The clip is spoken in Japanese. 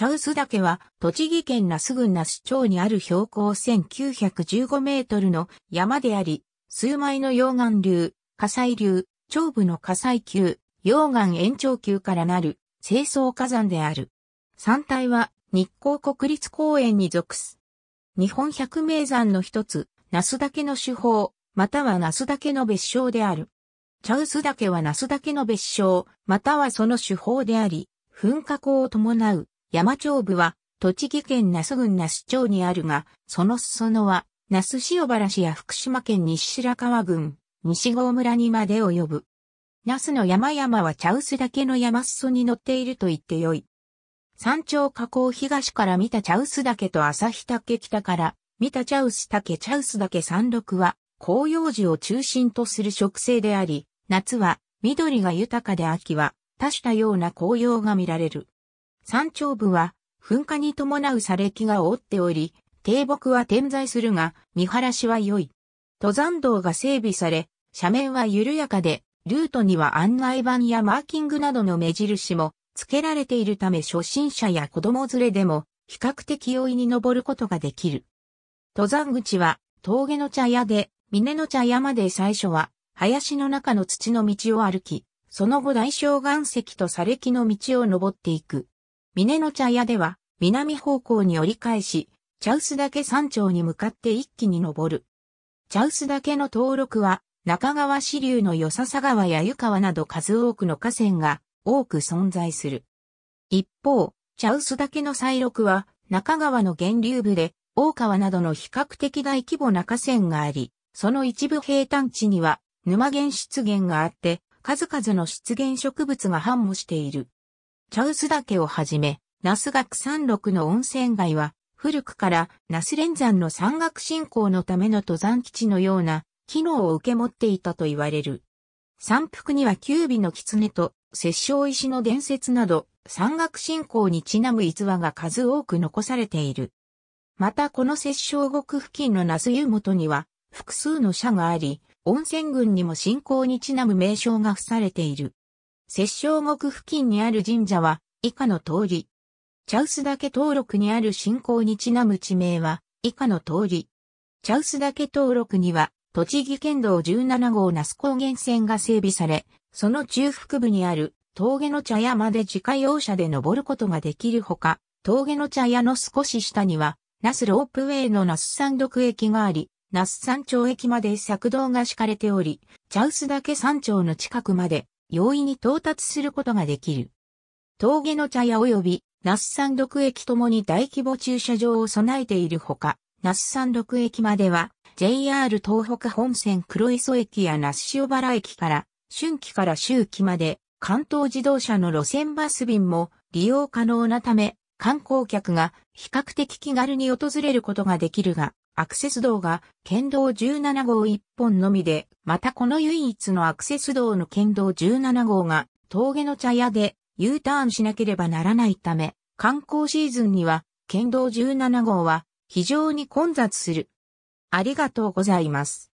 チャウス岳は、栃木県那須郡那須町にある標高1915メートルの山であり、数枚の溶岩流、火砕流、長部の火砕球、溶岩延長球からなる、清掃火山である。山体は、日光国立公園に属す。日本百名山の一つ、那須岳の主峰、または那須岳の別称である。チャウス岳は那須岳の別称、またはその主峰であり、噴火口を伴う山頂部は、栃木県那須郡那須町にあるが、その裾野は、那須塩原市や福島県西白川郡、西郷村にまで及ぶ。那須の山々は茶臼岳の山裾に乗っていると言ってよい。山頂河口東から見た茶臼岳と日岳北から見た茶臼岳茶臼岳山麓は紅葉樹を中心とする植生であり、夏は緑が豊かで秋は多種多様な紅葉が見られる。山頂部は噴火に伴う砂礫が覆っており、低木は点在するが、見晴らしは良い。登山道が整備され、斜面は緩やかで、ルートには案内板やマーキングなどの目印も付けられているため初心者や子供連れでも比較的容易に登ることができる。登山口は峠の茶屋で、峰の茶屋まで最初は林の中の土の道を歩き、その後大小岩石と砂礫の道を登っていく。峰の茶屋では、南方向に折り返し、茶臼岳山頂に向かって一気に登る。茶臼岳の登録は、中川支流の与笹川や湯川など数多くの河川が多く存在する。一方、茶臼岳の再録は、中川の源流部で、大川などの比較的大規模な河川があり、その一部平坦地には、沼源湿原があって、数々の湿原植物が繁茂している。茶臼岳をはじめ、那須岳山麓の温泉街は、古くから那須連山の山岳信仰のための登山基地のような機能を受け持っていたと言われる。山腹には九尾の狐と摂生石の伝説など山岳信仰にちなむ逸話が数多く残されている。またこの摂生国付近の那須湯元には複数の社があり、温泉群にも信仰にちなむ名称が付されている。摂政国付近にある神社は以下の通り。茶臼岳登録にある信仰にちなむ地名は以下の通り。茶臼岳登録には栃木県道17号那須高原線が整備され、その中腹部にある峠の茶屋まで自家用車で登ることができるほか、峠の茶屋の少し下には、那須ロープウェイの那須山独駅があり、那須山頂駅まで作道が敷かれており、茶臼岳山頂の近くまで容易に到達することができる。峠の茶屋及び那須山独駅ともに大規模駐車場を備えているほか、那須山独駅までは JR 東北本線黒磯駅や那須塩原駅から春季から秋季まで関東自動車の路線バス便も利用可能なため、観光客が比較的気軽に訪れることができるが、アクセス道が県道17号1本のみでまたこの唯一のアクセス道の県道17号が峠の茶屋で U ターンしなければならないため、観光シーズンには県道17号は非常に混雑する。ありがとうございます。